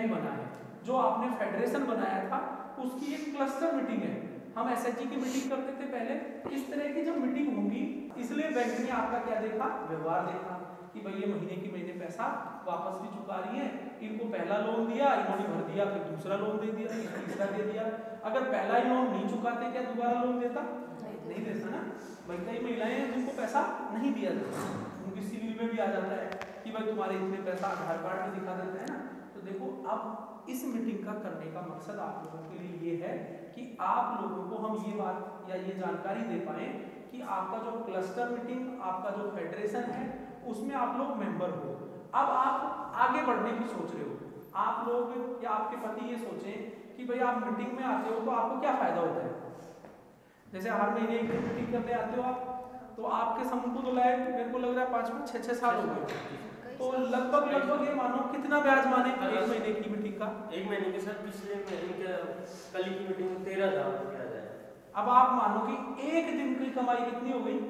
नहीं बना है जो आपने फेडरेशन बनाया था उसकी एक क्लस्टर मीटिंग है हम एस की मीटिंग करते थे पहले इस तरह की जब मीटिंग होगी इसलिए बैंक ने आपका क्या देखा व्यवहार देखा कि भाई ये महीने की महीने पैसा वापस भी चुका रही है इनको पहला लोन दिया इन्होंने भर दिया फिर दूसरा लोन दे दिया फिर तीसरा दे दिया अगर पहला ही लोन नहीं चुकाते क्या दोबारा लोन देता नहीं देता ना भाई कई महिलाएं हैं जिनको पैसा नहीं दिया जाता उनकी सिविल में भी आ जाता है कि भाई तुम्हारे इतने पैसा आधार कार्ड में दिखा देते हैं ना देखो अब इस मीटिंग का करने का मकसद आप लोगों के लिए ये है कि आप लोगों को हम ये बात या ये जानकारी दे पाए कि आपका जो क्लस्टर मीटिंग आपका जो फेडरेशन है उसमें आप लोग मेंबर हो अब आप आगे बढ़ने की सोच रहे हो आप लोग या आपके पति ये सोचें कि भाई आप मीटिंग में आते हो तो आपको क्या फायदा होता है जैसे हर महीने एक मीटिंग करने आते हो आप तो आपके समूह को तो लाए मेरे को लग रहा है पांच पाँच छः छः साल हो गए तो लगभग लगभग ये मानो कितना ब्याज माने एक महीने की मीटिंग का एक महीने के सर पिछले महीने के कल की मीटिंग में तेरह हजार ब्याज आया अब आप मानो कि एक दिन की कमाई कितनी हो गई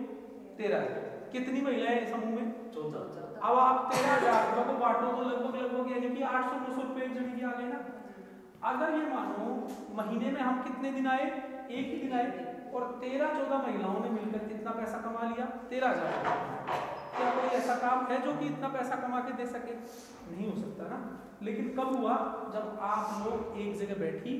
तेरह हजार कितनी महिलाएं हैं समूह में चौदह अब आप तेरह हजार रुपये को बांटो तो लगभग लगभग यानी कि आठ सौ नौ सौ रुपये जो कि आ गए ना अगर ये मानो महीने में हम कितने दिन आए एक ही दिन आए और तेरह चौदह महिलाओं ने मिलकर कितना पैसा कमा लिया तेरह हजार क्या कोई ऐसा काम है जो कि इतना पैसा कमा के दे सके नहीं हो सकता ना लेकिन कब हुआ जब आप लोग एक जगह बैठी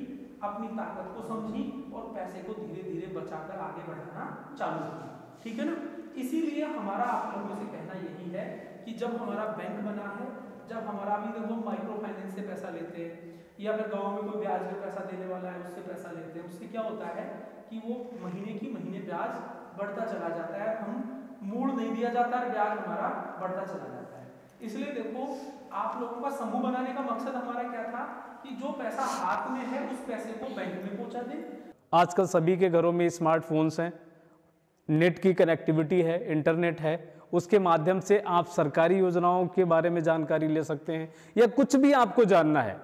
अपनी ताकत को समझी और पैसे को धीरे धीरे बचाकर आगे बढ़ाना चालू किया ठीक है ना इसीलिए हमारा आप लोगों से कहना यही है कि जब हमारा बैंक बना है जब हमारा भी देखो माइक्रो फाइनेंस से पैसा लेते हैं या फिर गांव में कोई ब्याज में पैसा देने वाला है उससे पैसा लेते हैं उससे क्या होता है कि वो महीने की महीने ब्याज बढ़ता चला जाता है हम मूल नहीं दिया जाता है ब्याज हमारा बढ़ता चला जाता है इसलिए देखो आप लोगों का समूह बनाने का मकसद हमारा क्या था कि जो पैसा हाथ में है उस पैसे को बैंक में पहुंचा दे आजकल सभी के घरों में स्मार्टफोन्स हैं नेट की कनेक्टिविटी है इंटरनेट है उसके माध्यम से आप सरकारी योजनाओं के बारे में जानकारी ले सकते हैं या कुछ भी आपको जानना है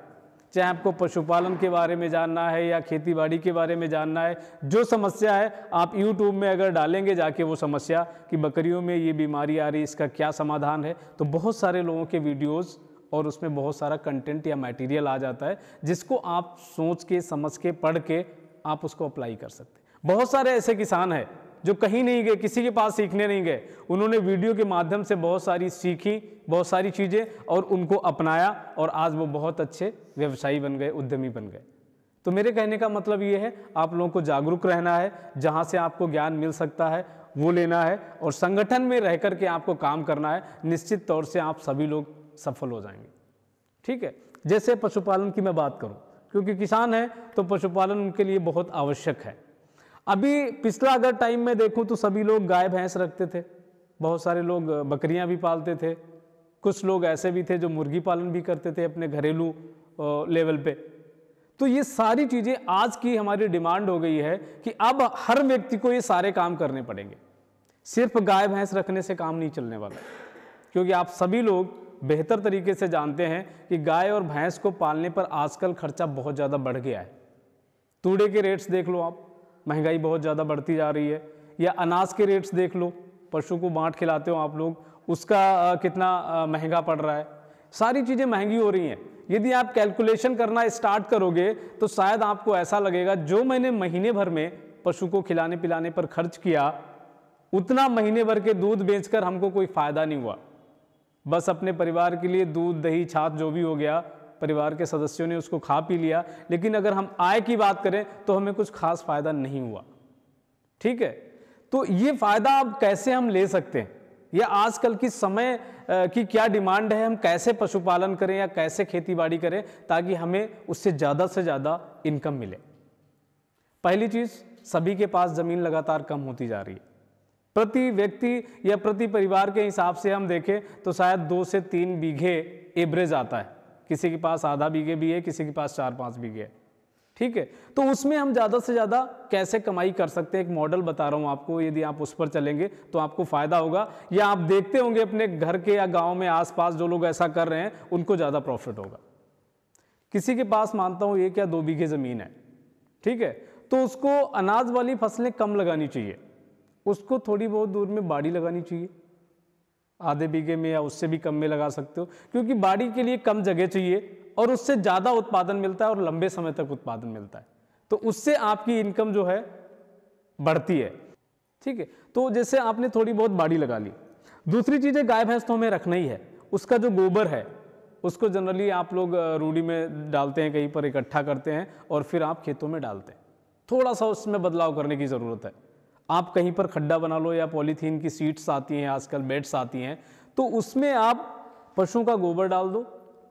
चाहे आपको पशुपालन के बारे में जानना है या खेतीबाड़ी के बारे में जानना है जो समस्या है आप यूट्यूब में अगर डालेंगे जाके वो समस्या कि बकरियों में ये बीमारी आ रही इसका क्या समाधान है तो बहुत सारे लोगों के वीडियोज़ और उसमें बहुत सारा कंटेंट या मटेरियल आ जाता है जिसको आप सोच के समझ के पढ़ के आप उसको अप्लाई कर सकते हैं बहुत सारे ऐसे किसान हैं जो कहीं नहीं गए किसी के पास सीखने नहीं गए उन्होंने वीडियो के माध्यम से बहुत सारी सीखी बहुत सारी चीज़ें और उनको अपनाया और आज वो बहुत अच्छे व्यवसायी बन गए उद्यमी बन गए तो मेरे कहने का मतलब ये है आप लोगों को जागरूक रहना है जहाँ से आपको ज्ञान मिल सकता है वो लेना है और संगठन में रह करके आपको काम करना है निश्चित तौर से आप सभी लोग सफल हो जाएंगे ठीक है जैसे पशुपालन की मैं बात करूँ क्योंकि किसान है तो पशुपालन उनके लिए बहुत आवश्यक है अभी पिछला अगर टाइम में देखूं तो सभी लोग गाय भैंस रखते थे बहुत सारे लोग बकरियां भी पालते थे कुछ लोग ऐसे भी थे जो मुर्गी पालन भी करते थे अपने घरेलू लेवल पे तो ये सारी चीज़ें आज की हमारी डिमांड हो गई है कि अब हर व्यक्ति को ये सारे काम करने पड़ेंगे सिर्फ गाय भैंस रखने से काम नहीं चलने वाला क्योंकि आप सभी लोग बेहतर तरीके से जानते हैं कि गाय और भैंस को पालने पर आजकल खर्चा बहुत ज़्यादा बढ़ गया है तूड़े के रेट्स देख लो आप महंगाई बहुत ज़्यादा बढ़ती जा रही है या अनाज के रेट्स देख लो पशु को बाँट खिलाते हो आप लोग उसका कितना महंगा पड़ रहा है सारी चीज़ें महंगी हो रही हैं यदि आप कैलकुलेशन करना स्टार्ट करोगे तो शायद आपको ऐसा लगेगा जो मैंने महीने भर में पशु को खिलाने पिलाने पर खर्च किया उतना महीने भर के दूध बेचकर हमको कोई फ़ायदा नहीं हुआ बस अपने परिवार के लिए दूध दही छाछ जो भी हो गया परिवार के सदस्यों ने उसको खा पी लिया लेकिन अगर हम आय की बात करें तो हमें कुछ खास फ़ायदा नहीं हुआ ठीक है तो ये फ़ायदा अब कैसे हम ले सकते हैं या आजकल की समय की क्या डिमांड है हम कैसे पशुपालन करें या कैसे खेतीबाड़ी करें ताकि हमें उससे ज़्यादा से ज़्यादा इनकम मिले पहली चीज़ सभी के पास ज़मीन लगातार कम होती जा रही है प्रति व्यक्ति या प्रति परिवार के हिसाब से हम देखें तो शायद दो से तीन बीघे एवरेज आता है किसी के पास आधा बीघे भी है किसी के पास चार पाँच बीघे है ठीक है तो उसमें हम ज़्यादा से ज़्यादा कैसे कमाई कर सकते हैं एक मॉडल बता रहा हूँ आपको यदि आप उस पर चलेंगे तो आपको फ़ायदा होगा या आप देखते होंगे अपने घर के या गांव में आसपास जो लोग ऐसा कर रहे हैं उनको ज़्यादा प्रॉफिट होगा किसी के पास मानता हूँ एक या दो बीघे ज़मीन है ठीक है तो उसको अनाज वाली फसलें कम लगानी चाहिए उसको थोड़ी बहुत दूर में बाड़ी लगानी चाहिए आधे बीघे में या उससे भी कम में लगा सकते हो क्योंकि बाड़ी के लिए कम जगह चाहिए और उससे ज़्यादा उत्पादन मिलता है और लंबे समय तक उत्पादन मिलता है तो उससे आपकी इनकम जो है बढ़ती है ठीक है तो जैसे आपने थोड़ी बहुत बाड़ी लगा ली दूसरी चीज़ है गाय भैंस तो हमें रखना ही है उसका जो गोबर है उसको जनरली आप लोग रूढ़ी में डालते हैं कहीं पर इकट्ठा करते हैं और फिर आप खेतों में डालते हैं थोड़ा सा उसमें बदलाव करने की ज़रूरत है आप कहीं पर खड्डा बना लो या पॉलीथीन की सीट्स आती हैं आजकल बेड्स आती हैं तो उसमें आप पशु का गोबर डाल दो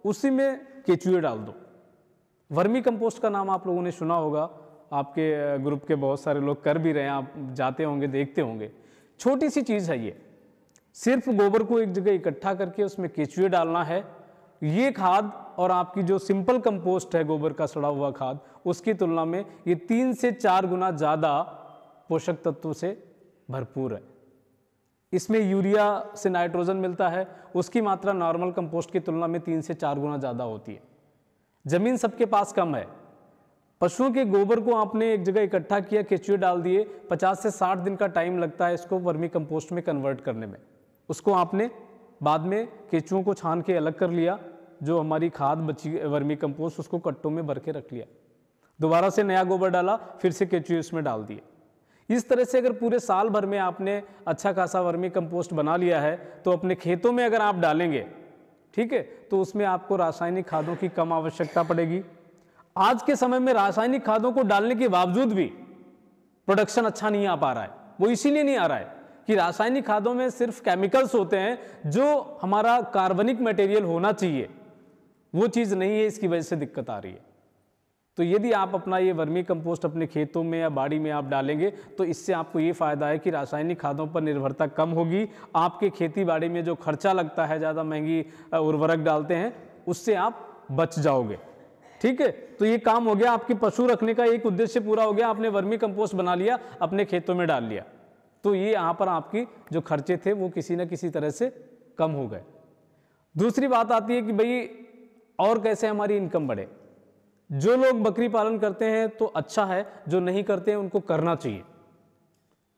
उसी में केचुए डाल दो वर्मी कंपोस्ट का नाम आप लोगों ने सुना होगा आपके ग्रुप के बहुत सारे लोग कर भी रहे हैं आप जाते होंगे देखते होंगे छोटी सी चीज़ है ये सिर्फ गोबर को एक जगह इकट्ठा करके उसमें केचुए डालना है ये खाद और आपकी जो सिंपल कंपोस्ट है गोबर का सड़ा हुआ खाद उसकी तुलना में ये तीन से चार गुना ज़्यादा पोषक तत्वों से भरपूर है इसमें यूरिया से नाइट्रोजन मिलता है उसकी मात्रा नॉर्मल कंपोस्ट की तुलना में तीन से चार गुना ज़्यादा होती है ज़मीन सबके पास कम है पशुओं के गोबर को आपने एक जगह इकट्ठा किया केचुए डाल दिए 50 से 60 दिन का टाइम लगता है इसको वर्मी कंपोस्ट में कन्वर्ट करने में उसको आपने बाद में केचुओं को छान के अलग कर लिया जो हमारी खाद बची वर्मी कंपोस्ट उसको कट्टों में भर के रख लिया दोबारा से नया गोबर डाला फिर से केचुए उसमें डाल दिए इस तरह से अगर पूरे साल भर में आपने अच्छा खासा वर्मी कंपोस्ट बना लिया है तो अपने खेतों में अगर आप डालेंगे ठीक है तो उसमें आपको रासायनिक खादों की कम आवश्यकता पड़ेगी आज के समय में रासायनिक खादों को डालने के बावजूद भी प्रोडक्शन अच्छा नहीं आ पा रहा है वो इसीलिए नहीं आ रहा है कि रासायनिक खादों में सिर्फ केमिकल्स होते हैं जो हमारा कार्बनिक मटेरियल होना चाहिए वो चीज़ नहीं है इसकी वजह से दिक्कत आ रही है तो यदि आप अपना ये वर्मी कंपोस्ट अपने खेतों में या बाड़ी में आप डालेंगे तो इससे आपको ये फ़ायदा है कि रासायनिक खादों पर निर्भरता कम होगी आपके खेती बाड़ी में जो खर्चा लगता है ज़्यादा महंगी उर्वरक डालते हैं उससे आप बच जाओगे ठीक है तो ये काम हो गया आपके पशु रखने का एक उद्देश्य पूरा हो गया आपने वर्मी कंपोस्ट बना लिया अपने खेतों में डाल लिया तो ये यहाँ पर आपकी जो खर्चे थे वो किसी ना किसी तरह से कम हो गए दूसरी बात आती है कि भाई और कैसे हमारी इनकम बढ़े जो लोग बकरी पालन करते हैं तो अच्छा है जो नहीं करते हैं उनको करना चाहिए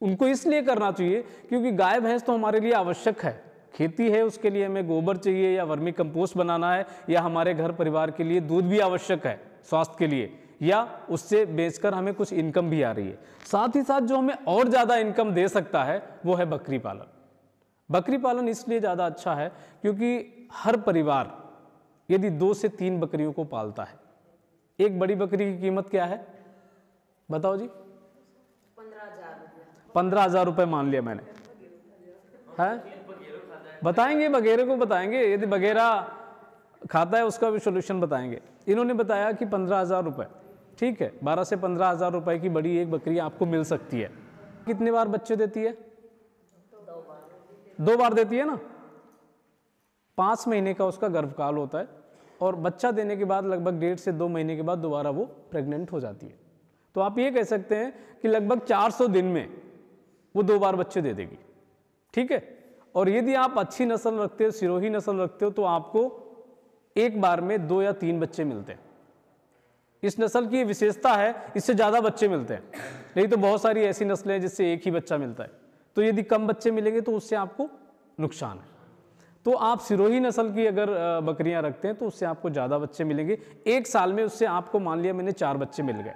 उनको इसलिए करना चाहिए क्योंकि गाय भैंस तो हमारे लिए आवश्यक है खेती है उसके लिए हमें गोबर चाहिए या वर्मी कंपोस्ट बनाना है या हमारे घर परिवार के लिए दूध भी आवश्यक है स्वास्थ्य के लिए या उससे बेचकर हमें कुछ इनकम भी आ रही है साथ ही साथ जो हमें और ज़्यादा इनकम दे सकता है वो है बकरी पालन बकरी पालन इसलिए ज़्यादा अच्छा है क्योंकि हर परिवार यदि दो से तीन बकरियों को पालता है एक बड़ी बकरी की कीमत क्या है बताओ जी पंद्रह हजार रुपए मान लिया मैंने है बताएंगे बगेरे को बताएंगे यदि बगेरा खाता है उसका भी सोल्यूशन बताएंगे इन्होंने बताया कि पंद्रह हज़ार रुपए ठीक है बारह से पंद्रह हज़ार रुपए की बड़ी एक बकरी आपको मिल सकती है कितने बार बच्चे देती है दो बार देती है ना पांच महीने का उसका गर्भकाल होता है और बच्चा देने के बाद लगभग डेढ़ से दो महीने के बाद दोबारा वो प्रेग्नेंट हो जाती है तो आप ये कह सकते हैं कि लगभग 400 दिन में वो दो बार बच्चे दे देगी ठीक है और यदि आप अच्छी नस्ल रखते हो सिरोही नस्ल रखते हो तो आपको एक बार में दो या तीन बच्चे मिलते हैं इस नस्ल की विशेषता है इससे ज़्यादा बच्चे मिलते हैं नहीं तो बहुत सारी ऐसी नस्लें हैं जिससे एक ही बच्चा मिलता है तो यदि कम बच्चे मिलेंगे तो उससे आपको नुकसान है तो आप सिरोही नस्ल की अगर बकरियां रखते हैं तो उससे आपको ज़्यादा बच्चे मिलेंगे एक साल में उससे आपको मान लिया मैंने चार बच्चे मिल गए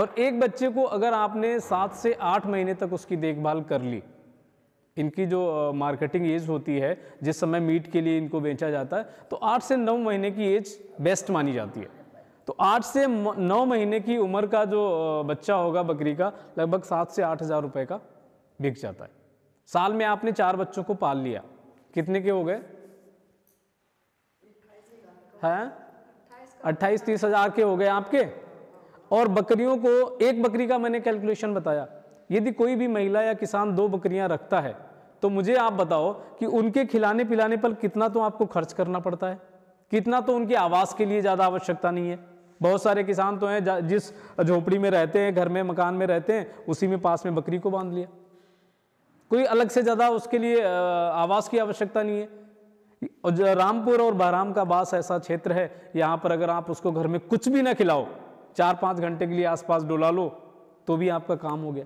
और एक बच्चे को अगर आपने सात से आठ महीने तक उसकी देखभाल कर ली इनकी जो मार्केटिंग एज होती है जिस समय मीट के लिए इनको बेचा जाता है तो आठ से नौ महीने की एज बेस्ट मानी जाती है तो आठ से नौ महीने की उम्र का जो बच्चा होगा बकरी का लगभग सात से आठ हज़ार रुपये का बिक जाता है साल में आपने चार बच्चों को पाल लिया कितने के हो गए हैं अट्ठाईस तीस हजार के हो गए आपके और बकरियों को एक बकरी का मैंने कैलकुलेशन बताया यदि कोई भी महिला या किसान दो बकरियां रखता है तो मुझे आप बताओ कि उनके खिलाने पिलाने पर कितना तो आपको खर्च करना पड़ता है कितना तो उनके आवास के लिए ज़्यादा आवश्यकता नहीं है बहुत सारे किसान तो हैं जिस झोपड़ी में रहते हैं घर में मकान में रहते हैं उसी में पास में बकरी को बांध लिया कोई अलग से ज़्यादा उसके लिए आवास की आवश्यकता नहीं है और रामपुर और बहराम का बास ऐसा क्षेत्र है यहाँ पर अगर आप उसको घर में कुछ भी ना खिलाओ चार पाँच घंटे के लिए आसपास डुला लो तो भी आपका काम हो गया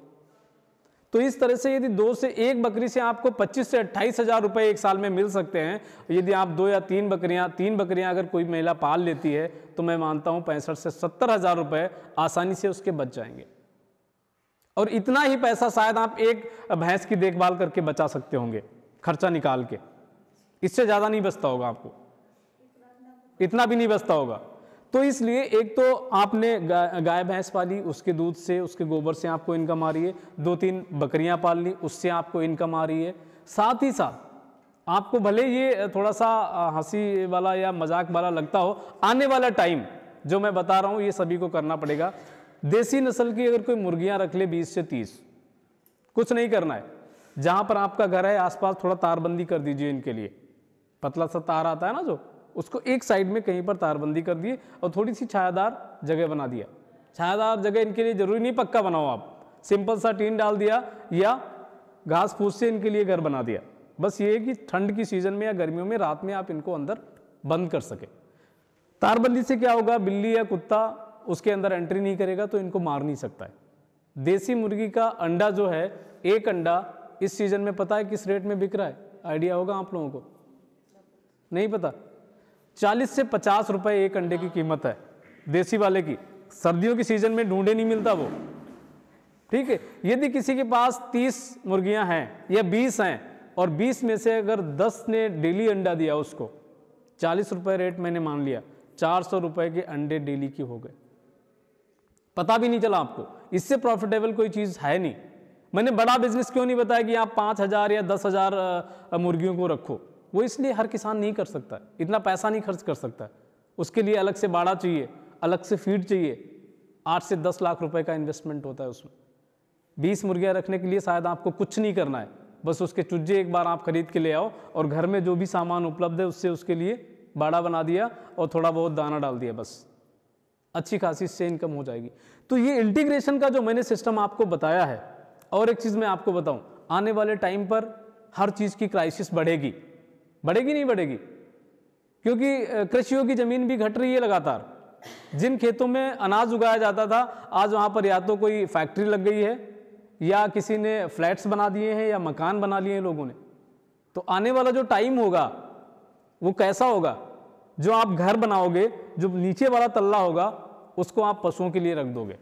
तो इस तरह से यदि दो से एक बकरी से आपको 25 से अट्ठाईस हज़ार रुपये एक साल में मिल सकते हैं यदि आप दो या तीन बकरियां तीन बकरियां अगर कोई महिला पाल लेती है तो मैं मानता हूं पैंसठ से सत्तर हज़ार रुपये आसानी से उसके बच जाएंगे और इतना ही पैसा शायद आप एक भैंस की देखभाल करके बचा सकते होंगे खर्चा निकाल के इससे ज़्यादा नहीं बचता होगा आपको इतना भी नहीं बचता होगा तो इसलिए एक तो आपने गाय भैंस पाली उसके दूध से उसके गोबर से आपको इनकम आ रही है दो तीन बकरियां पाल ली उससे आपको इनकम आ रही है साथ ही साथ आपको भले ये थोड़ा सा हंसी वाला या मजाक वाला लगता हो आने वाला टाइम जो मैं बता रहा हूँ ये सभी को करना पड़ेगा देसी नस्ल की अगर कोई मुर्गियां रख ले 20 से 30 कुछ नहीं करना है जहां पर आपका घर है आसपास थोड़ा तारबंदी कर दीजिए इनके लिए पतला सा तार आता है ना जो उसको एक साइड में कहीं पर तारबंदी कर दिए और थोड़ी सी छायादार जगह बना दिया छायादार जगह इनके लिए जरूरी नहीं पक्का बनाओ आप सिंपल सा टीन डाल दिया या घास फूस से इनके लिए घर बना दिया बस ये है कि ठंड की सीजन में या गर्मियों में रात में आप इनको अंदर बंद कर सके तारबंदी से क्या होगा बिल्ली या कुत्ता उसके अंदर एंट्री नहीं करेगा तो इनको मार नहीं सकता है देसी मुर्गी का अंडा जो है एक अंडा इस सीज़न में पता है किस रेट में बिक रहा है आइडिया होगा आप लोगों को नहीं पता चालीस से पचास रुपये एक अंडे की कीमत है देसी वाले की सर्दियों की सीज़न में ढूंढे नहीं मिलता वो ठीक है यदि किसी के पास तीस मुर्गियां हैं या बीस हैं और बीस में से अगर दस ने डेली अंडा दिया उसको चालीस रुपये रेट मैंने मान लिया चार सौ के अंडे डेली की हो गए पता भी नहीं चला आपको इससे प्रॉफिटेबल कोई चीज़ है नहीं मैंने बड़ा बिजनेस क्यों नहीं बताया कि आप पाँच हज़ार या दस हज़ार मुर्गियों को रखो वो इसलिए हर किसान नहीं कर सकता है। इतना पैसा नहीं खर्च कर सकता है। उसके लिए अलग से बाड़ा चाहिए अलग से फीड चाहिए आठ से दस लाख रुपए का इन्वेस्टमेंट होता है उसमें बीस मुर्गियाँ रखने के लिए शायद आपको कुछ नहीं करना है बस उसके चुज्जे एक बार आप खरीद के ले आओ और घर में जो भी सामान उपलब्ध है उससे उसके लिए बाड़ा बना दिया और थोड़ा बहुत दाना डाल दिया बस अच्छी खासी इससे इनकम हो जाएगी तो ये इंटीग्रेशन का जो मैंने सिस्टम आपको बताया है और एक चीज़ मैं आपको बताऊं आने वाले टाइम पर हर चीज़ की क्राइसिस बढ़ेगी बढ़ेगी नहीं बढ़ेगी क्योंकि कृषियों की ज़मीन भी घट रही है लगातार जिन खेतों में अनाज उगाया जाता था आज वहाँ पर या तो कोई फैक्ट्री लग गई है या किसी ने फ्लैट्स बना दिए हैं या मकान बना लिए हैं लोगों ने तो आने वाला जो टाइम होगा वो कैसा होगा जो आप घर बनाओगे जो नीचे वाला तल्ला होगा उसको आप पशुओं के लिए रख दोगे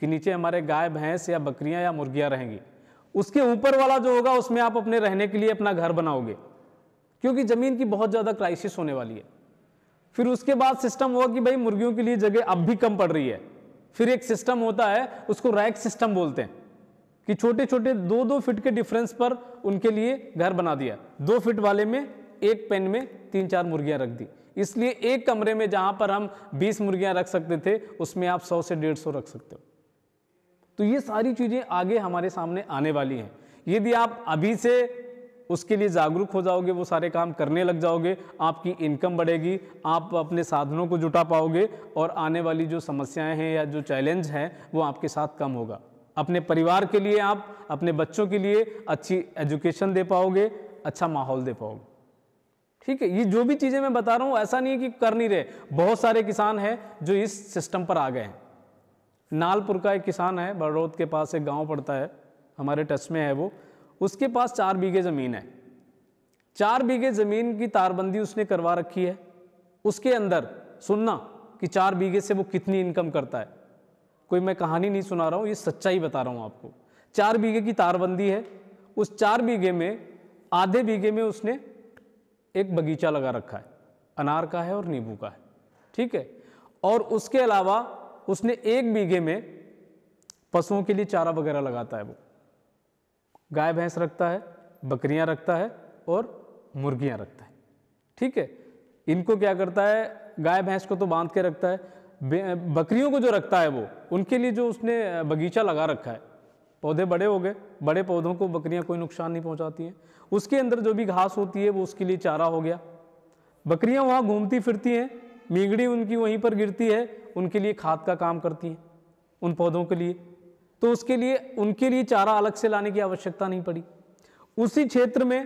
कि नीचे हमारे गाय भैंस या बकरियां या मुर्गियां रहेंगी उसके ऊपर वाला जो होगा उसमें आप अपने रहने के लिए अपना घर बनाओगे क्योंकि ज़मीन की बहुत ज़्यादा क्राइसिस होने वाली है फिर उसके बाद सिस्टम हुआ कि भाई मुर्गियों के लिए जगह अब भी कम पड़ रही है फिर एक सिस्टम होता है उसको रैक सिस्टम बोलते हैं कि छोटे छोटे दो दो फिट के डिफरेंस पर उनके लिए घर बना दिया दो फिट वाले में एक पेन में तीन चार मुर्गियां रख दी इसलिए एक कमरे में जहाँ पर हम 20 मुर्गियाँ रख सकते थे उसमें आप 100 से 150 रख सकते हो तो ये सारी चीज़ें आगे हमारे सामने आने वाली हैं यदि आप अभी से उसके लिए जागरूक हो जाओगे वो सारे काम करने लग जाओगे आपकी इनकम बढ़ेगी आप अपने साधनों को जुटा पाओगे और आने वाली जो समस्याएं हैं या जो चैलेंज हैं वो आपके साथ कम होगा अपने परिवार के लिए आप अपने बच्चों के लिए अच्छी एजुकेशन दे पाओगे अच्छा माहौल दे पाओगे ठीक है ये जो भी चीज़ें मैं बता रहा हूँ ऐसा नहीं है कि कर नहीं रहे बहुत सारे किसान हैं जो इस सिस्टम पर आ गए हैं नालपुर का एक किसान है बड़ौद के पास एक गांव पड़ता है हमारे टच में है वो उसके पास चार बीघे ज़मीन है चार बीघे ज़मीन की तारबंदी उसने करवा रखी है उसके अंदर सुनना कि चार बीघे से वो कितनी इनकम करता है कोई मैं कहानी नहीं सुना रहा हूँ ये सच्चाई बता रहा हूँ आपको चार बीघे की तारबंदी है उस चार बीघे में आधे बीघे में उसने एक बगीचा लगा रखा है अनार का है और नींबू का है ठीक है और उसके अलावा उसने एक बीघे में पशुओं के लिए चारा वगैरह लगाता है वो गाय भैंस रखता है बकरियां रखता है और मुर्गियां रखता है ठीक है इनको क्या करता है गाय भैंस को तो बांध के रखता है बकरियों को जो रखता है वो उनके लिए जो उसने बगीचा लगा रखा है पौधे बड़े हो गए बड़े पौधों को बकरियां कोई नुकसान नहीं पहुंचाती हैं उसके अंदर जो भी घास होती है वो उसके लिए चारा हो गया बकरियां वहाँ घूमती फिरती हैं मींगड़ी उनकी वहीं पर गिरती है उनके लिए खाद का काम करती हैं उन पौधों के लिए तो उसके लिए उनके लिए चारा अलग से लाने की आवश्यकता नहीं पड़ी उसी क्षेत्र में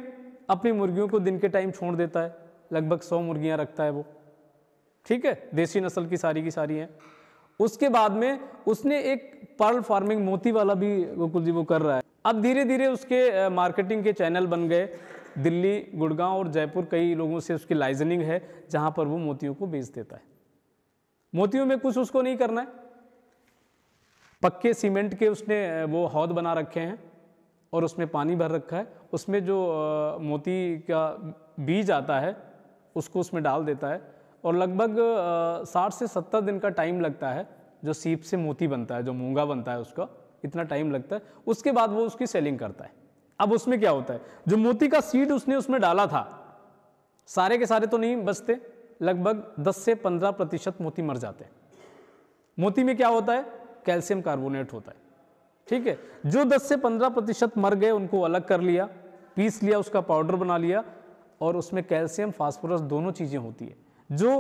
अपनी मुर्गियों को दिन के टाइम छोड़ देता है लगभग सौ मुर्गियाँ रखता है वो ठीक है देसी नस्ल की सारी की सारी हैं उसके बाद में उसने एक पर्ल फार्मिंग मोती वाला भी गोकुल जी वो कर रहा है अब धीरे धीरे उसके मार्केटिंग के चैनल बन गए दिल्ली गुड़गांव और जयपुर कई लोगों से उसकी लाइजनिंग है जहां पर वो मोतियों को बेच देता है मोतियों में कुछ उसको नहीं करना है पक्के सीमेंट के उसने वो हौद बना रखे हैं और उसमें पानी भर रखा है उसमें जो मोती का बीज आता है उसको उसमें डाल देता है और लगभग साठ से सत्तर दिन का टाइम लगता है जो सीप से मोती बनता है जो मूंगा बनता है उसका इतना टाइम लगता है उसके बाद वो उसकी सेलिंग करता है अब उसमें क्या होता है जो मोती का सीड उसने उसमें डाला था सारे के सारे तो नहीं बचते लगभग 10 से 15 प्रतिशत मोती मर जाते हैं मोती में क्या होता है कैल्शियम कार्बोनेट होता है ठीक है जो 10 से 15 प्रतिशत मर गए उनको अलग कर लिया पीस लिया उसका पाउडर बना लिया और उसमें कैल्शियम फास्फोरस दोनों चीज़ें होती है जो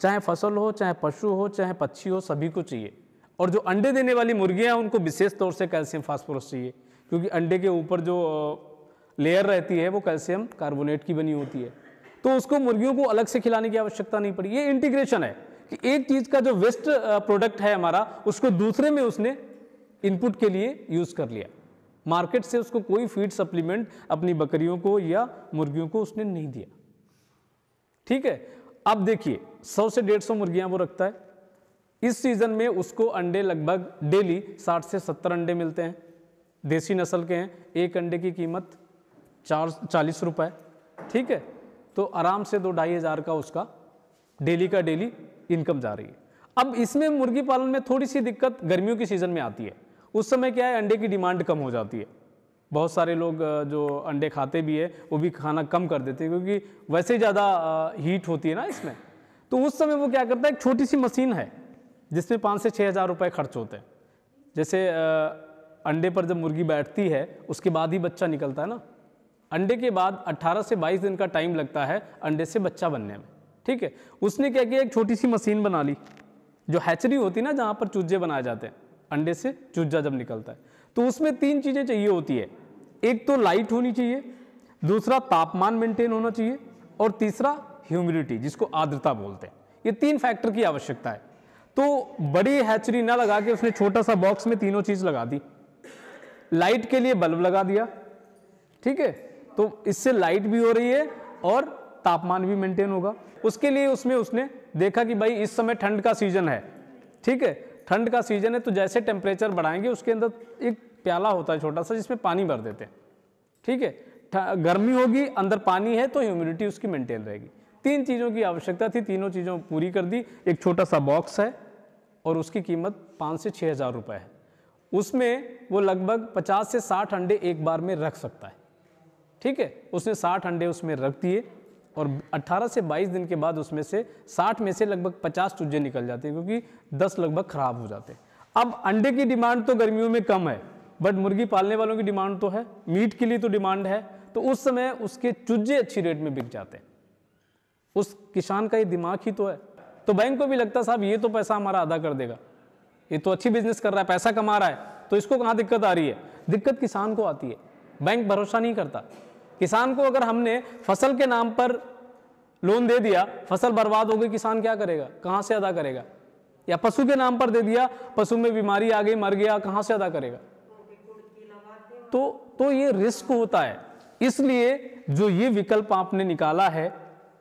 चाहे फसल हो चाहे पशु हो चाहे पक्षी हो सभी को चाहिए और जो अंडे देने वाली मुर्गियाँ हैं उनको विशेष तौर से कैल्शियम फास्फोरस चाहिए क्योंकि अंडे के ऊपर जो लेयर रहती है वो कैल्शियम कार्बोनेट की बनी होती है तो उसको मुर्गियों को अलग से खिलाने की आवश्यकता नहीं पड़ी ये इंटीग्रेशन है कि एक चीज़ का जो वेस्ट प्रोडक्ट है हमारा उसको दूसरे में उसने इनपुट के लिए यूज़ कर लिया मार्केट से उसको कोई फीड सप्लीमेंट अपनी बकरियों को या मुर्गियों को उसने नहीं दिया ठीक है अब देखिए सौ से डेढ़ सौ मुर्गियां वो रखता है इस सीज़न में उसको अंडे लगभग डेली साठ से सत्तर अंडे मिलते हैं देसी नस्ल के हैं एक अंडे की कीमत चार चालीस रुपये ठीक है तो आराम से दो ढाई हज़ार का उसका डेली का डेली इनकम जा रही है अब इसमें मुर्गी पालन में थोड़ी सी दिक्कत गर्मियों की सीज़न में आती है उस समय क्या है अंडे की डिमांड कम हो जाती है बहुत सारे लोग जो अंडे खाते भी है वो भी खाना कम कर देते हैं क्योंकि वैसे ज़्यादा हीट होती है ना इसमें तो उस समय वो क्या करता है एक छोटी सी मशीन है जिसमें पाँच से छः हज़ार रुपये खर्च होते हैं जैसे अंडे पर जब मुर्गी बैठती है उसके बाद ही बच्चा निकलता है ना अंडे के बाद 18 से 22 दिन का टाइम लगता है अंडे से बच्चा बनने में ठीक है उसने क्या किया एक छोटी सी मशीन बना ली जो हैचरी होती है ना जहाँ पर चूजे बनाए जाते हैं अंडे से चूजा जब निकलता है तो उसमें तीन चीज़ें चाहिए होती है एक तो लाइट होनी चाहिए दूसरा तापमान मेंटेन होना चाहिए और तीसरा ह्यूमिडिटी जिसको आर्द्रता बोलते हैं ये तीन फैक्टर की आवश्यकता है तो बड़ी हैचरी ना लगा के उसने छोटा सा बॉक्स में तीनों चीज लगा दी लाइट के लिए बल्ब लगा दिया ठीक है तो इससे लाइट भी हो रही है और तापमान भी मेंटेन होगा उसके लिए उसमें उसने देखा कि भाई इस समय ठंड का सीजन है ठीक है ठंड का सीजन है तो जैसे टेम्परेचर बढ़ाएंगे उसके अंदर एक प्याला होता है छोटा सा जिसमें पानी भर देते हैं ठीक है गर्मी होगी अंदर पानी है तो ह्यूमिडिटी उसकी मेंटेन रहेगी तीन चीज़ों की आवश्यकता थी तीनों चीज़ों पूरी कर दी एक छोटा सा बॉक्स है और उसकी कीमत पाँच से छः हज़ार रुपये है उसमें वो लगभग पचास से साठ अंडे एक बार में रख सकता है ठीक है उसने साठ अंडे उसमें रख दिए और 18 से 22 दिन के बाद उसमें से 60 में से लगभग 50 चूजे निकल जाते हैं क्योंकि 10 लगभग खराब हो जाते हैं अब अंडे की डिमांड तो गर्मियों में कम है बट मुर्गी पालने वालों की डिमांड तो है मीट के लिए तो डिमांड है तो उस समय उसके चुज्जे अच्छी रेट में बिक जाते हैं उस किसान का ये दिमाग ही तो है तो बैंक को भी लगता साहब ये तो पैसा हमारा अदा कर देगा ये तो अच्छी बिजनेस कर रहा है पैसा कमा रहा है तो इसको कहाँ दिक्कत आ रही है दिक्कत किसान को आती है बैंक भरोसा नहीं करता किसान को अगर हमने फसल के नाम पर लोन दे दिया फसल बर्बाद हो गई किसान क्या करेगा कहाँ से अदा करेगा या पशु के नाम पर दे दिया पशु में बीमारी आ गई मर गया कहाँ से अदा करेगा तो तो ये रिस्क होता है इसलिए जो ये विकल्प आपने निकाला है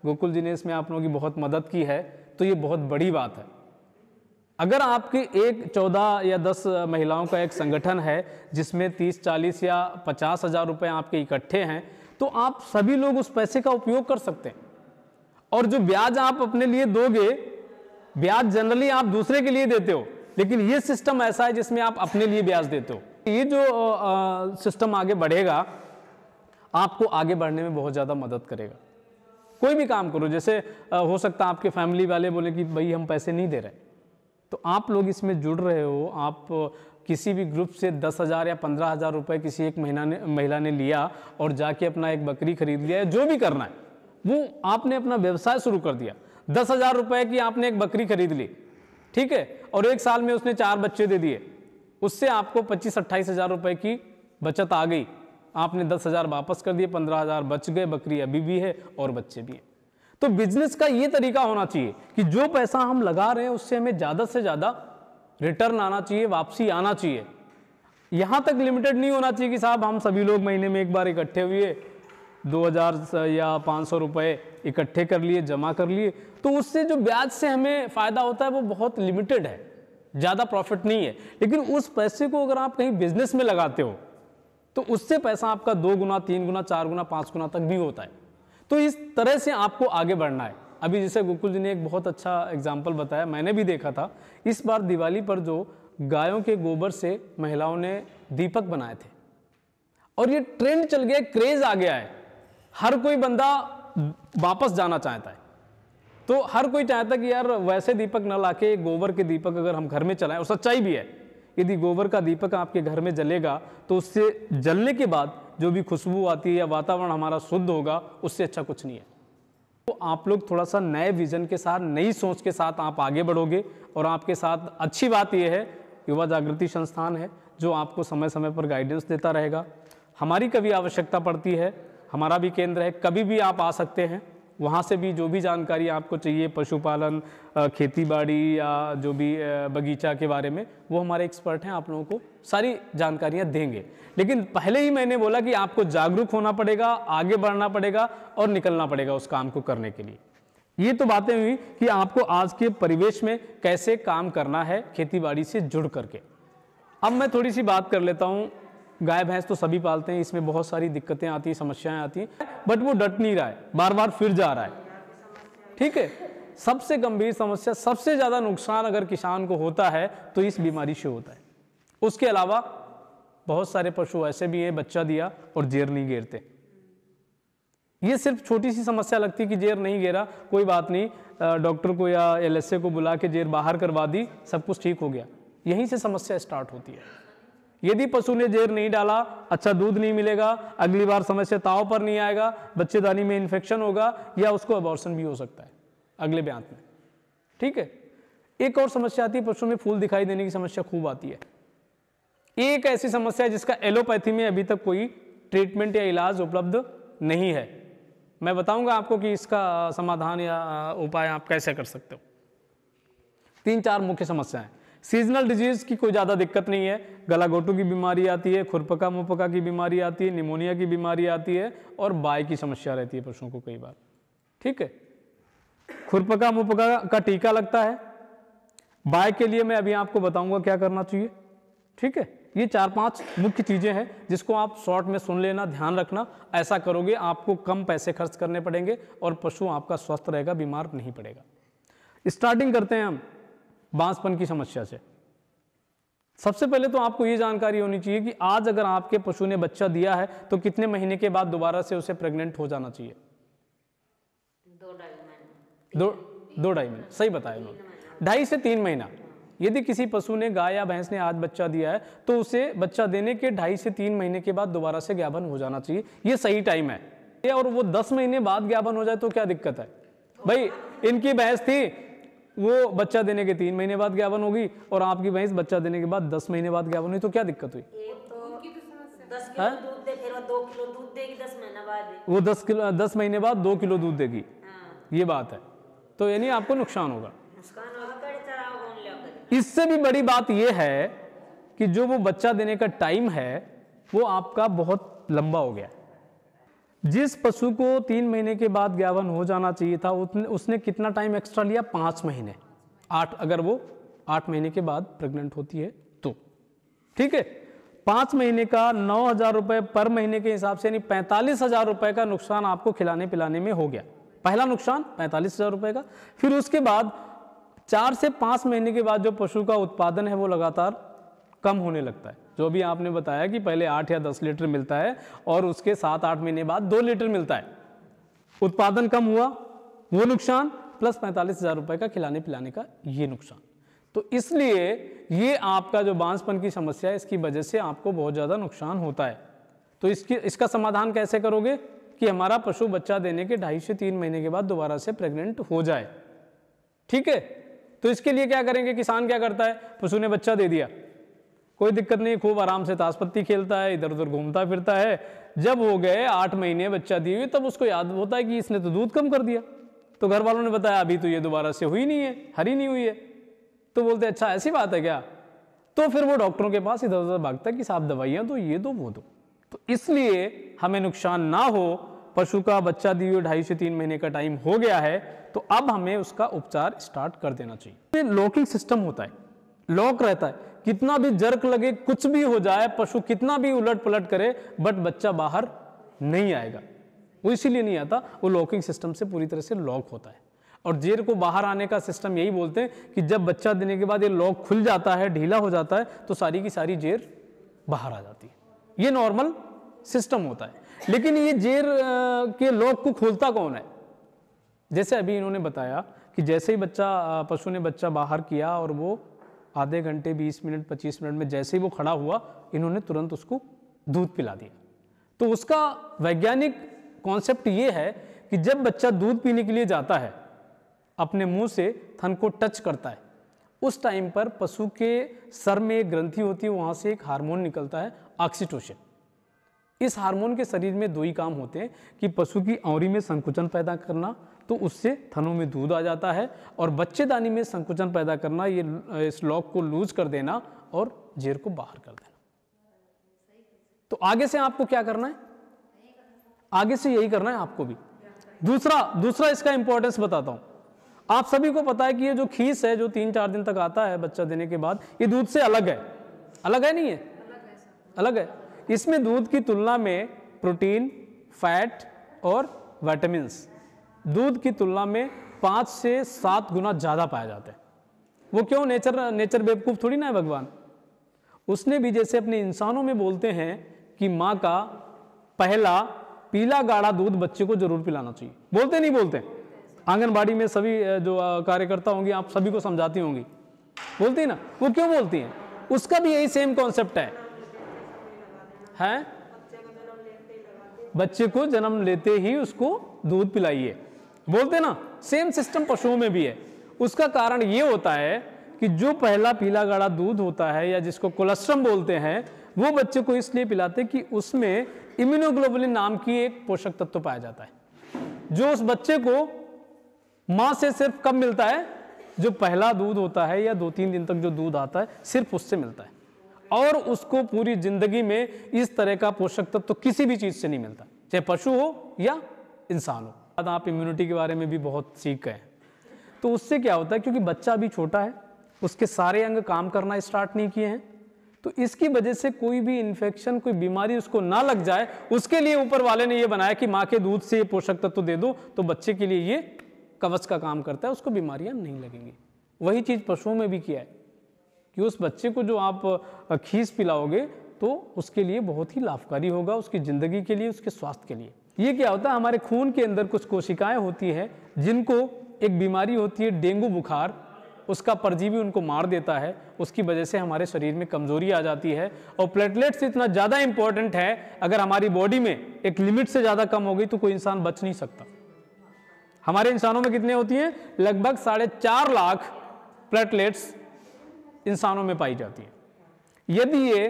गोकुल जी ने इसमें आप लोगों की बहुत मदद की है तो ये बहुत बड़ी बात है अगर आपकी एक चौदह या दस महिलाओं का एक संगठन है जिसमें तीस चालीस या पचास हज़ार रुपये आपके इकट्ठे हैं तो आप सभी लोग उस पैसे का उपयोग कर सकते हैं और जो ब्याज आप अपने लिए दोगे ब्याज जनरली आप दूसरे के लिए देते हो लेकिन ये सिस्टम ऐसा है जिसमें आप अपने लिए ब्याज देते हो ये जो सिस्टम आगे बढ़ेगा आपको आगे बढ़ने में बहुत ज़्यादा मदद करेगा कोई भी काम करो जैसे आ, हो सकता है आपके फैमिली वाले बोले कि भाई हम पैसे नहीं दे रहे तो आप लोग इसमें जुड़ रहे हो आप किसी भी ग्रुप से दस हज़ार या पंद्रह हज़ार रुपये किसी एक महीना ने महिला ने लिया और जाके अपना एक बकरी खरीद लिया जो भी करना है वो आपने अपना व्यवसाय शुरू कर दिया दस हज़ार रुपये की आपने एक बकरी खरीद ली ठीक है और एक साल में उसने चार बच्चे दे दिए उससे आपको पच्चीस अट्ठाईस हज़ार रुपए की बचत आ गई आपने दस हज़ार वापस कर दिए पंद्रह हज़ार बच गए बकरी अभी भी है और बच्चे भी हैं तो बिजनेस का ये तरीका होना चाहिए कि जो पैसा हम लगा रहे हैं उससे हमें ज़्यादा से ज़्यादा रिटर्न आना चाहिए वापसी आना चाहिए यहाँ तक लिमिटेड नहीं होना चाहिए कि साहब हम सभी लोग महीने में एक बार इकट्ठे हुए दो हज़ार या पाँच सौ रुपये इकट्ठे कर लिए जमा कर लिए तो उससे जो ब्याज से हमें फ़ायदा होता है वो बहुत लिमिटेड है ज़्यादा प्रॉफिट नहीं है लेकिन उस पैसे को अगर आप कहीं बिजनेस में लगाते हो तो उससे पैसा आपका दो गुना तीन गुना चार गुना पाँच गुना तक भी होता है तो इस तरह से आपको आगे बढ़ना है अभी जैसे गोकुल जी ने एक बहुत अच्छा एग्जाम्पल बताया मैंने भी देखा था इस बार दिवाली पर जो गायों के गोबर से महिलाओं ने दीपक बनाए थे और ये ट्रेंड चल गया क्रेज आ गया है हर कोई बंदा वापस जाना चाहता है तो हर कोई चाहता कि यार वैसे दीपक न लाके गोबर के दीपक अगर हम घर में चलाएं और सच्चाई भी है यदि गोबर का दीपक आपके घर में जलेगा तो उससे जलने के बाद जो भी खुशबू आती है या वातावरण हमारा शुद्ध होगा उससे अच्छा कुछ नहीं है तो आप लोग थोड़ा सा नए विजन के साथ नई सोच के साथ आप आगे बढ़ोगे और आपके साथ अच्छी बात यह है युवा जागृति संस्थान है जो आपको समय समय पर गाइडेंस देता रहेगा हमारी कभी आवश्यकता पड़ती है हमारा भी केंद्र है कभी भी आप आ सकते हैं वहाँ से भी जो भी जानकारी आपको चाहिए पशुपालन खेती बाड़ी या जो भी बगीचा के बारे में वो हमारे एक्सपर्ट हैं आप लोगों को सारी जानकारियाँ देंगे लेकिन पहले ही मैंने बोला कि आपको जागरूक होना पड़ेगा आगे बढ़ना पड़ेगा और निकलना पड़ेगा उस काम को करने के लिए ये तो बातें हुई कि आपको आज के परिवेश में कैसे काम करना है खेती बाड़ी से जुड़ करके अब मैं थोड़ी सी बात कर लेता हूँ गाय भैंस तो सभी पालते हैं इसमें बहुत सारी दिक्कतें आती हैं समस्याएं आती हैं बट वो डट नहीं रहा है बार बार फिर जा रहा है ठीक है सबसे गंभीर समस्या सबसे ज़्यादा नुकसान अगर किसान को होता है तो इस बीमारी से होता है उसके अलावा बहुत सारे पशु ऐसे भी हैं बच्चा दिया और जेर नहीं घेरते ये सिर्फ छोटी सी समस्या लगती कि जेर नहीं घेरा कोई बात नहीं डॉक्टर को या एलएसए को बुला के जेर बाहर करवा दी सब कुछ ठीक हो गया यहीं से समस्या स्टार्ट होती है यदि पशु ने जेर नहीं डाला अच्छा दूध नहीं मिलेगा अगली बार समय से ताव पर नहीं आएगा बच्चेदानी में इन्फेक्शन होगा या उसको अबॉर्सन भी हो सकता है अगले ब्यांत में ठीक है एक और समस्या आती है पशु में फूल दिखाई देने की समस्या खूब आती है एक ऐसी समस्या है जिसका एलोपैथी में अभी तक कोई ट्रीटमेंट या इलाज उपलब्ध नहीं है मैं बताऊंगा आपको कि इसका समाधान या उपाय आप कैसे कर सकते हो तीन चार मुख्य समस्याएं सीजनल डिजीज की कोई ज़्यादा दिक्कत नहीं है गला गोटू की बीमारी आती है खुरपका मुपका की बीमारी आती है निमोनिया की बीमारी आती है और बाय की समस्या रहती है पशुओं को कई बार ठीक है खुरपका मुपका का टीका लगता है बाय के लिए मैं अभी आपको बताऊंगा क्या करना चाहिए ठीक है ये चार पांच मुख्य चीज़ें हैं जिसको आप शॉर्ट में सुन लेना ध्यान रखना ऐसा करोगे आपको कम पैसे खर्च करने पड़ेंगे और पशु आपका स्वस्थ रहेगा बीमार नहीं पड़ेगा स्टार्टिंग करते हैं हम बांसपन की समस्या से सबसे पहले तो आपको ये जानकारी होनी चाहिए कि आज अगर आपके पशु ने बच्चा दिया है तो कितने महीने के बाद दोबारा से उसे प्रेग्नेंट हो जाना चाहिए दो ढाई महीने सही बताया ढाई से तीन महीना यदि किसी पशु ने गाय या भैंस ने आज बच्चा दिया है तो उसे बच्चा देने के ढाई से तीन महीने के बाद दोबारा से ज्ञापन हो जाना चाहिए ये सही टाइम है और वो दस महीने बाद ज्ञापन हो जाए तो क्या दिक्कत है तो भाई इनकी भैंस थी वो बच्चा देने के तीन महीने बाद ज्ञापन होगी और आपकी भैंस बच्चा देने के बाद दस महीने बाद ज्ञापन हुई तो क्या दिक्कत हुई तो तो हाँ? वो दस किलो दस महीने बाद दो किलो दूध देगी हाँ। ये बात है तो यानी आपको नुकसान होगा इससे भी बड़ी बात यह है कि जो वो बच्चा देने का टाइम है वो आपका बहुत लंबा हो गया है जिस पशु को तीन महीने के बाद ग्यावन हो जाना चाहिए था उसने उसने कितना टाइम एक्स्ट्रा लिया पाँच महीने आठ अगर वो आठ महीने के बाद प्रेग्नेंट होती है तो ठीक है पाँच महीने का नौ हज़ार रुपये पर महीने के हिसाब से यानी पैंतालीस हज़ार रुपए का नुकसान आपको खिलाने पिलाने में हो गया पहला नुकसान पैंतालीस हज़ार रुपये का फिर उसके बाद चार से पाँच महीने के बाद जो पशु का उत्पादन है वो लगातार कम होने लगता है जो भी आपने बताया कि पहले आठ या दस लीटर मिलता है और उसके सात आठ महीने बाद दो लीटर मिलता है उत्पादन कम हुआ वो नुकसान प्लस पैंतालीस हजार रुपए का खिलाने पिलाने का ये नुकसान तो इसलिए ये आपका जो बांसपन की समस्या है इसकी वजह से आपको बहुत ज़्यादा नुकसान होता है तो इसकी इसका समाधान कैसे करोगे कि हमारा पशु बच्चा देने के ढाई से तीन महीने के बाद दोबारा से प्रेग्नेंट हो जाए ठीक है तो इसके लिए क्या करेंगे किसान क्या करता है पशु ने बच्चा दे दिया कोई दिक्कत नहीं खूब आराम से ताशपत्ती खेलता है इधर उधर घूमता फिरता है जब हो गए आठ महीने बच्चा दिए हुए तब उसको याद होता है कि इसने तो दूध कम कर दिया तो घर वालों ने बताया अभी तो ये दोबारा से हुई नहीं है हरी नहीं हुई है तो बोलते अच्छा ऐसी बात है क्या तो फिर वो डॉक्टरों के पास इधर उधर भागता कि साहब दवाइयाँ दो तो ये दो वो दो तो इसलिए हमें नुकसान ना हो पशु का बच्चा दिए हुए ढाई से तीन महीने का टाइम हो गया है तो अब हमें उसका उपचार स्टार्ट कर देना चाहिए लॉकिंग सिस्टम होता है लॉक रहता है कितना भी जर्क लगे कुछ भी हो जाए पशु कितना भी उलट पलट करे बट बच्चा बाहर नहीं आएगा वो इसीलिए नहीं आता वो लॉकिंग सिस्टम से पूरी तरह से लॉक होता है और जेर को बाहर आने का सिस्टम यही बोलते हैं कि जब बच्चा देने के बाद ये लॉक खुल जाता है ढीला हो जाता है तो सारी की सारी जेर बाहर आ जाती है ये नॉर्मल सिस्टम होता है लेकिन ये जेर के लॉक को खोलता कौन है जैसे अभी इन्होंने बताया कि जैसे ही बच्चा पशु ने बच्चा बाहर किया और वो आधे घंटे बीस मिनट पच्चीस मिनट में जैसे ही वो खड़ा हुआ इन्होंने तुरंत उसको दूध पिला दिया तो उसका वैज्ञानिक कॉन्सेप्ट ये है कि जब बच्चा दूध पीने के लिए जाता है अपने मुंह से थन को टच करता है उस टाइम पर पशु के सर में एक ग्रंथि होती है वहाँ से एक हार्मोन निकलता है ऑक्सीटोशन इस हार्मोन के शरीर में दो ही काम होते हैं कि पशु की औरी में संकुचन पैदा करना तो उससे थनों में दूध आ जाता है और बच्चेदानी में संकुचन पैदा करना ये इस लॉक को लूज कर देना और जेर को बाहर कर देना तो आगे से आपको क्या करना है आगे से यही करना है आपको भी दूसरा दूसरा इसका इंपॉर्टेंस बताता हूं आप सभी को पता है कि ये जो खीस है जो तीन चार दिन तक आता है बच्चा देने के बाद ये दूध से अलग है अलग है नहीं है अलग है इसमें दूध की तुलना में प्रोटीन फैट और वाइटमिन्स दूध की तुलना में पाँच से सात गुना ज़्यादा पाए जाते हैं वो क्यों नेचर नेचर बेवकूफ़ थोड़ी ना है भगवान उसने भी जैसे अपने इंसानों में बोलते हैं कि माँ का पहला पीला गाढ़ा दूध बच्चे को जरूर पिलाना चाहिए बोलते नहीं बोलते आंगनबाड़ी में सभी जो कार्यकर्ता होंगी आप सभी को समझाती होंगी बोलती है ना वो क्यों बोलती हैं उसका भी यही सेम कॉन्सेप्ट है हैं बच्चे को जन्म लेते ही उसको दूध पिलाइए बोलते ना सेम सिस्टम पशुओं में भी है उसका कारण ये होता है कि जो पहला पीला गाढ़ा दूध होता है या जिसको कोलेस्ट्रम बोलते हैं वो बच्चे को इसलिए पिलाते कि उसमें इम्यूनोग्लोबुलिन नाम की एक पोषक तत्व पाया जाता है जो उस बच्चे को माँ से सिर्फ कब मिलता है जो पहला दूध होता है या दो तीन दिन तक जो दूध आता है सिर्फ उससे मिलता है और उसको पूरी जिंदगी में इस तरह का पोषक तत्व तो किसी भी चीज से नहीं मिलता चाहे पशु हो या इंसान हो बाद आप इम्यूनिटी के बारे में भी बहुत सीख गए तो उससे क्या होता है क्योंकि बच्चा अभी छोटा है उसके सारे अंग काम करना स्टार्ट नहीं किए हैं तो इसकी वजह से कोई भी इन्फेक्शन कोई बीमारी उसको ना लग जाए उसके लिए ऊपर वाले ने ये बनाया कि माँ के दूध से ये पोषक तत्व तो दे दो तो बच्चे के लिए ये कवच का काम करता है उसको बीमारियाँ नहीं लगेंगी वही चीज़ पशुओं में भी किया है कि उस बच्चे को जो आप खीस पिलाओगे तो उसके लिए बहुत ही लाभकारी होगा उसकी ज़िंदगी के लिए उसके स्वास्थ्य के लिए ये क्या होता है हमारे खून के अंदर कुछ कोशिकाएं होती हैं जिनको एक बीमारी होती है डेंगू बुखार उसका परजीवी उनको मार देता है उसकी वजह से हमारे शरीर में कमजोरी आ जाती है और प्लेटलेट्स इतना ज़्यादा इंपॉर्टेंट है अगर हमारी बॉडी में एक लिमिट से ज़्यादा कम हो गई तो कोई इंसान बच नहीं सकता हमारे इंसानों में कितने होती हैं लगभग साढ़े चार लाख प्लेटलेट्स इंसानों में पाई जाती हैं यदि ये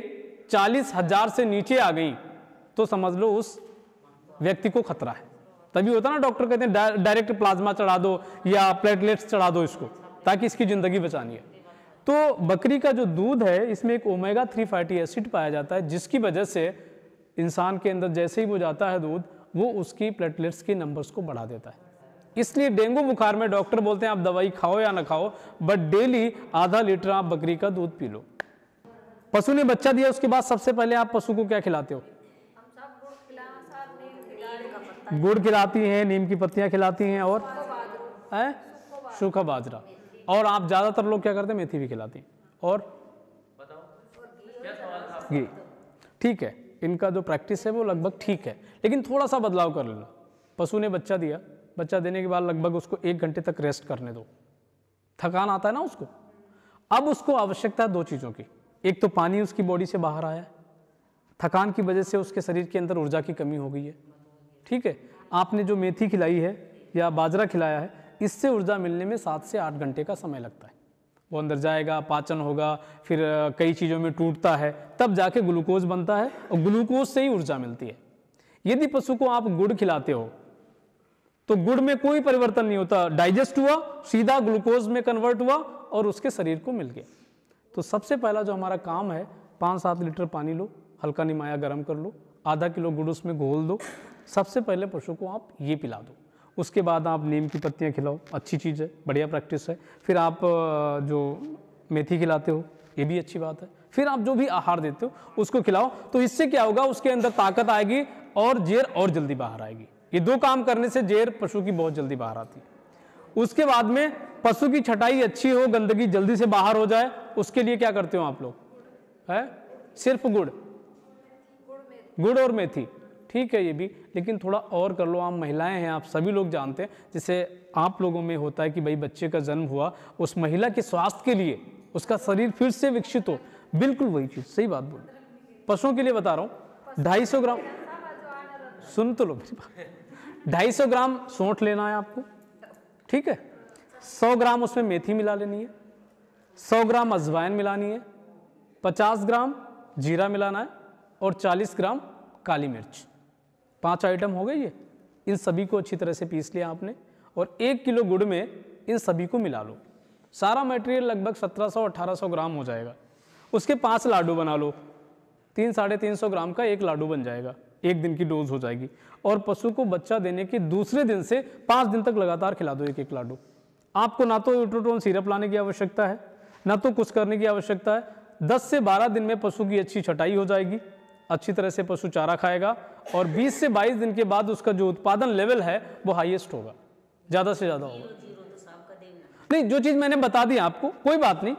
चालीस हजार से नीचे आ गई तो समझ लो उस व्यक्ति को खतरा है तभी होता ना डॉक्टर कहते हैं डायरेक्ट प्लाज्मा चढ़ा दो या प्लेटलेट्स चढ़ा दो इसको ताकि इसकी ज़िंदगी बचानी है तो बकरी का जो दूध है इसमें एक ओमेगा थ्री फैटी एसिड पाया जाता है जिसकी वजह से इंसान के अंदर जैसे ही वो जाता है दूध वो उसकी प्लेटलेट्स के नंबर्स को बढ़ा देता है इसलिए डेंगू बुखार में डॉक्टर बोलते हैं आप दवाई खाओ या ना खाओ बट डेली आधा लीटर आप बकरी का दूध पी लो पशु ने बच्चा दिया उसके बाद सबसे पहले आप पशु को क्या खिलाते हो गुड़ खिलाती हैं नीम की पत्तियाँ खिलाती हैं और है सूखा बाजरा और आप ज़्यादातर लोग क्या करते हैं मेथी भी खिलाती हैं और जी ठीक है इनका जो प्रैक्टिस है वो लगभग ठीक है लेकिन थोड़ा सा बदलाव कर लेना पशु ने बच्चा दिया बच्चा देने के बाद लगभग उसको एक घंटे तक रेस्ट करने दो थकान आता है ना उसको अब उसको आवश्यकता है दो चीज़ों की एक तो पानी उसकी बॉडी से बाहर आया थकान की वजह से उसके शरीर के अंदर ऊर्जा की कमी हो गई है ठीक है आपने जो मेथी खिलाई है या बाजरा खिलाया है इससे ऊर्जा मिलने में सात से आठ घंटे का समय लगता है वो अंदर जाएगा पाचन होगा फिर कई चीज़ों में टूटता है तब जाके ग्लूकोज बनता है और ग्लूकोज से ही ऊर्जा मिलती है यदि पशु को आप गुड़ खिलाते हो तो गुड़ में कोई परिवर्तन नहीं होता डाइजेस्ट हुआ सीधा ग्लूकोज में कन्वर्ट हुआ और उसके शरीर को मिल गया तो सबसे पहला जो हमारा काम है पाँच सात लीटर पानी लो हल्का निमाया गर्म कर लो आधा किलो गुड़ उसमें घोल दो सबसे पहले पशु को आप ये पिला दो उसके बाद आप नीम की पत्तियाँ खिलाओ अच्छी चीज़ है बढ़िया प्रैक्टिस है फिर आप जो मेथी खिलाते हो ये भी अच्छी बात है फिर आप जो भी आहार देते हो उसको खिलाओ तो इससे क्या होगा उसके अंदर ताकत आएगी और जेर और जल्दी बाहर आएगी ये दो काम करने से जेर पशु की बहुत जल्दी बाहर आती है उसके बाद में पशु की छटाई अच्छी हो गंदगी जल्दी से बाहर हो जाए उसके लिए क्या करते हो आप लोग है सिर्फ गुड़ गुड़ और मेथी ठीक है ये भी लेकिन थोड़ा और कर लो आप महिलाएं हैं आप सभी लोग जानते हैं जिसे आप लोगों में होता है कि भाई बच्चे का जन्म हुआ उस महिला के स्वास्थ्य के लिए उसका शरीर फिर से विकसित हो बिल्कुल वही चीज़ सही बात बोल पशुओं के लिए बता रहा हूँ ढाई सौ ग्राम सुन तो लो ढाई सौ ग्राम सौंठ लेना है आपको ठीक है सौ ग्राम उसमें मेथी मिला लेनी है सौ ग्राम अजवाइन मिलानी है पचास ग्राम जीरा मिलाना है और चालीस ग्राम काली मिर्च पांच आइटम हो गए ये इन सभी को अच्छी तरह से पीस लिया आपने और एक किलो गुड़ में इन सभी को मिला लो सारा मटेरियल लगभग 1700-1800 ग्राम हो जाएगा उसके पांच लाडू बना लो तीन साढ़े तीन सौ ग्राम का एक लाडू बन जाएगा एक दिन की डोज हो जाएगी और पशु को बच्चा देने के दूसरे दिन से पाँच दिन तक लगातार खिला दो एक एक लाडू आपको ना तो यूट्रोटोन सीरप लाने की आवश्यकता है ना तो कुछ करने की आवश्यकता है दस से बारह दिन में पशु की अच्छी छटाई हो जाएगी अच्छी तरह से पशु चारा खाएगा और 20 से 22 दिन के बाद उसका जो उत्पादन लेवल है वो हाईएस्ट होगा ज़्यादा से ज़्यादा होगा नहीं जो चीज़ मैंने बता दी आपको कोई बात नहीं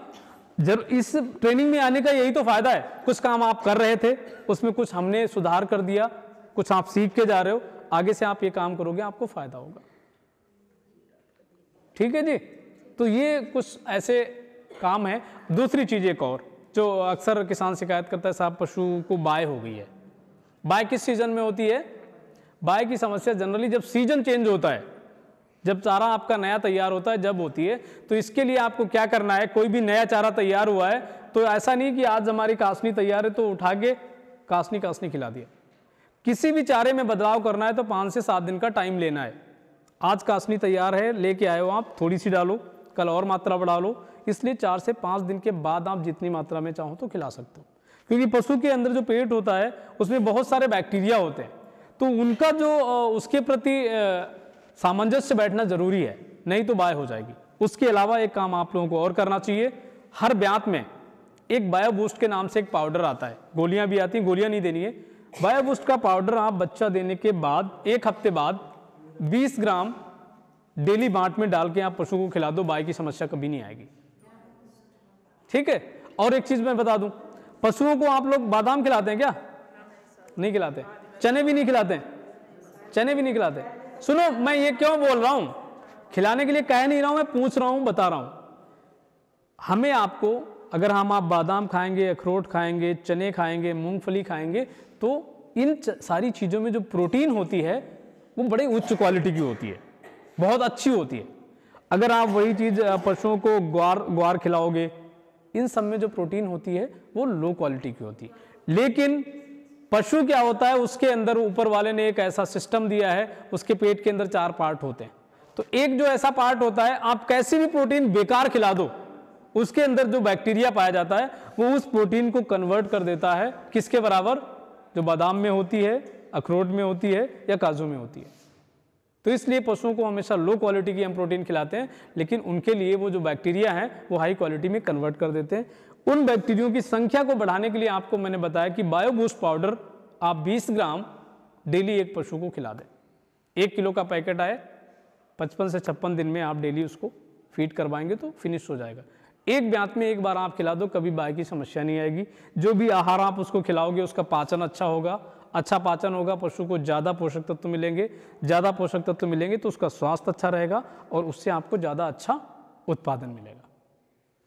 जब इस ट्रेनिंग में आने का यही तो फायदा है कुछ काम आप कर रहे थे उसमें कुछ हमने सुधार कर दिया कुछ आप सीख के जा रहे हो आगे से आप ये काम करोगे आपको फायदा होगा ठीक है जी तो ये कुछ ऐसे काम है दूसरी चीज़ एक और जो अक्सर किसान शिकायत करता है साहब पशु को बाय हो गई है बाय किस सीज़न में होती है बाय की समस्या जनरली जब सीज़न चेंज होता है जब चारा आपका नया तैयार होता है जब होती है तो इसके लिए आपको क्या करना है कोई भी नया चारा तैयार हुआ है तो ऐसा नहीं कि आज हमारी कासनी तैयार है तो उठा के कासनी कासनी खिला दिया किसी भी चारे में बदलाव करना है तो पाँच से सात दिन का टाइम लेना है आज कासनी तैयार है लेके आए हो आप थोड़ी सी डालो कल और मात्रा बढ़ा लो इसलिए चार से पाँच दिन के बाद आप जितनी मात्रा में चाहो तो खिला सकते हो क्योंकि पशु के अंदर जो पेट होता है उसमें बहुत सारे बैक्टीरिया होते हैं तो उनका जो उसके प्रति सामंजस्य बैठना जरूरी है नहीं तो बाय हो जाएगी उसके अलावा एक काम आप लोगों को और करना चाहिए हर ब्यात में एक बायोबूस्ट के नाम से एक पाउडर आता है गोलियां भी आती हैं गोलियां नहीं देनी है बायोबूस्ट का पाउडर आप बच्चा देने के बाद एक हफ्ते बाद 20 ग्राम डेली बांट में डाल के आप पशु को खिला दो बाय की समस्या कभी नहीं आएगी ठीक है और एक चीज़ मैं बता दूं पशुओं को आप लोग बादाम खिलाते हैं क्या नहीं खिलाते चने भी नहीं खिलाते चने भी नहीं खिलाते सुनो मैं ये क्यों बोल रहा हूं खिलाने के लिए कह नहीं रहा हूं मैं पूछ रहा हूं बता रहा हूं हमें आपको अगर हम आप बादाम खाएंगे अखरोट खाएंगे चने खाएंगे मूंगफली खाएंगे तो इन सारी चीज़ों में जो प्रोटीन होती है वो बड़ी उच्च क्वालिटी की होती है बहुत अच्छी होती है अगर आप वही चीज़ पशुओं को ग्वार ग्वार खिलाओगे इन सब में जो प्रोटीन होती है वो लो क्वालिटी की होती है लेकिन पशु क्या होता है उसके अंदर ऊपर वाले ने एक ऐसा सिस्टम दिया है उसके पेट के अंदर चार पार्ट होते हैं तो एक जो ऐसा पार्ट होता है आप कैसी भी प्रोटीन बेकार खिला दो उसके अंदर जो बैक्टीरिया पाया जाता है वो उस प्रोटीन को कन्वर्ट कर देता है किसके बराबर जो बादाम में होती है अखरोट में होती है या काजू में होती है तो इसलिए पशुओं को हमेशा लो क्वालिटी की हम प्रोटीन खिलाते हैं लेकिन उनके लिए वो जो बैक्टीरिया है वो हाई क्वालिटी में कन्वर्ट कर देते हैं उन बैक्टीरियों की संख्या को बढ़ाने के लिए आपको मैंने बताया कि बायोबूस्ट पाउडर आप 20 ग्राम डेली एक पशु को खिला दें एक किलो का पैकेट आए पचपन से छप्पन दिन में आप डेली उसको फीड करवाएंगे तो फिनिश हो जाएगा एक ब्यात में एक बार आप खिला दो कभी बाय की समस्या नहीं आएगी जो भी आहार आप उसको खिलाओगे उसका पाचन अच्छा होगा अच्छा पाचन होगा पशु को ज़्यादा पोषक तत्व मिलेंगे ज़्यादा पोषक तत्व मिलेंगे तो उसका स्वास्थ्य अच्छा रहेगा और उससे आपको ज़्यादा अच्छा उत्पादन मिलेगा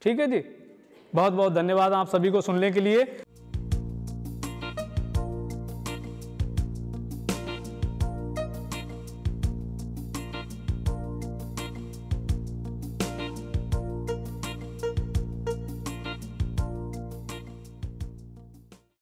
ठीक है जी बहुत बहुत धन्यवाद आप सभी को सुनने के लिए